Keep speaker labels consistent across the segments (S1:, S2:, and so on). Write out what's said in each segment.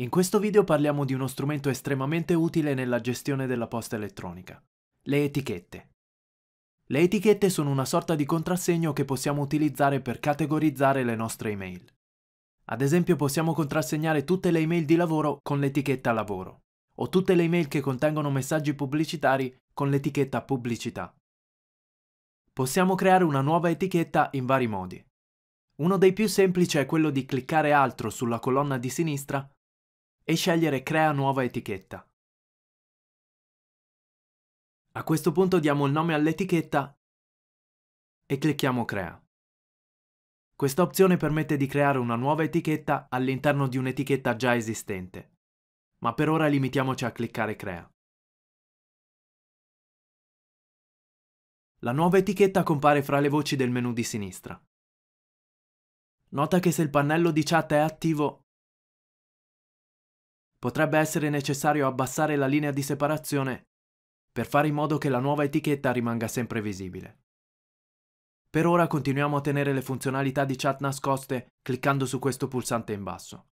S1: In questo video parliamo di uno strumento estremamente utile nella gestione della posta elettronica, le etichette. Le etichette sono una sorta di contrassegno che possiamo utilizzare per categorizzare le nostre email. Ad esempio possiamo contrassegnare tutte le email di lavoro con l'etichetta lavoro, o tutte le email che contengono messaggi pubblicitari con l'etichetta pubblicità. Possiamo creare una nuova etichetta in vari modi. Uno dei più semplici è quello di cliccare altro sulla colonna di sinistra e scegliere Crea nuova etichetta. A questo punto diamo il nome all'etichetta e clicchiamo Crea. Questa opzione permette di creare una nuova etichetta all'interno di un'etichetta già esistente, ma per ora limitiamoci a cliccare Crea. La nuova etichetta compare fra le voci del menu di sinistra. Nota che se il pannello di chat è attivo, potrebbe essere necessario abbassare la linea di separazione per fare in modo che la nuova etichetta rimanga sempre visibile. Per ora continuiamo a tenere le funzionalità di chat nascoste cliccando su questo pulsante in basso.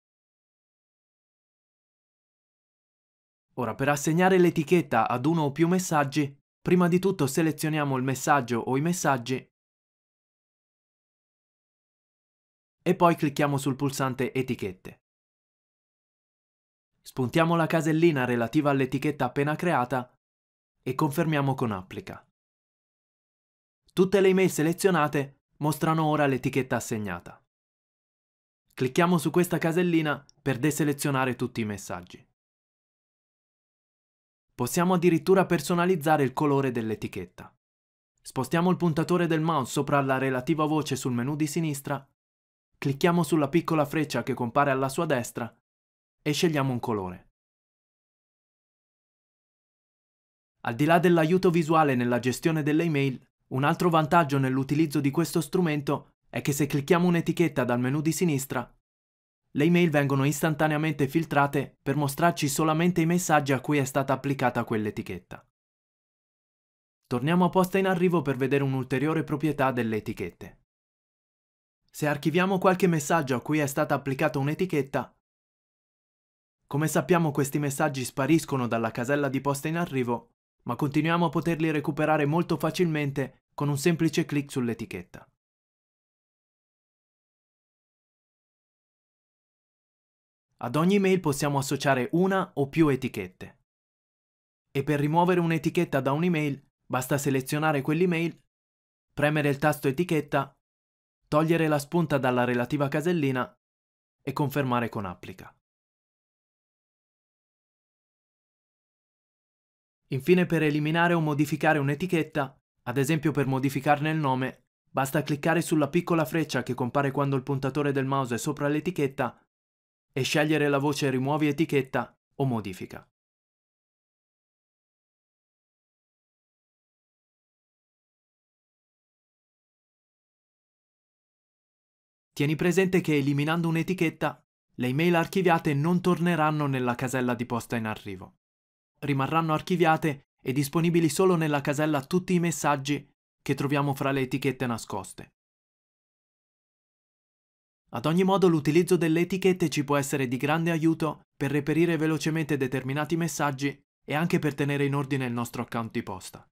S1: Ora per assegnare l'etichetta ad uno o più messaggi, prima di tutto selezioniamo il messaggio o i messaggi e poi clicchiamo sul pulsante Etichette. Spuntiamo la casellina relativa all'etichetta appena creata e confermiamo con applica. Tutte le email selezionate mostrano ora l'etichetta assegnata. Clicchiamo su questa casellina per deselezionare tutti i messaggi. Possiamo addirittura personalizzare il colore dell'etichetta. Spostiamo il puntatore del mouse sopra la relativa voce sul menu di sinistra, clicchiamo sulla piccola freccia che compare alla sua destra e scegliamo un colore. Al di là dell'aiuto visuale nella gestione delle email, un altro vantaggio nell'utilizzo di questo strumento è che se clicchiamo un'etichetta dal menu di sinistra, le email vengono istantaneamente filtrate per mostrarci solamente i messaggi a cui è stata applicata quell'etichetta. Torniamo a posta in arrivo per vedere un'ulteriore proprietà delle etichette. Se archiviamo qualche messaggio a cui è stata applicata un'etichetta, come sappiamo questi messaggi spariscono dalla casella di posta in arrivo, ma continuiamo a poterli recuperare molto facilmente con un semplice clic sull'etichetta. Ad ogni mail possiamo associare una o più etichette. E per rimuovere un'etichetta da un'email basta selezionare quell'email, premere il tasto etichetta, togliere la spunta dalla relativa casellina e confermare con applica. Infine per eliminare o modificare un'etichetta, ad esempio per modificarne il nome, basta cliccare sulla piccola freccia che compare quando il puntatore del mouse è sopra l'etichetta e scegliere la voce rimuovi etichetta o modifica. Tieni presente che eliminando un'etichetta, le email archiviate non torneranno nella casella di posta in arrivo rimarranno archiviate e disponibili solo nella casella tutti i messaggi che troviamo fra le etichette nascoste. Ad ogni modo l'utilizzo delle etichette ci può essere di grande aiuto per reperire velocemente determinati messaggi e anche per tenere in ordine il nostro account di posta.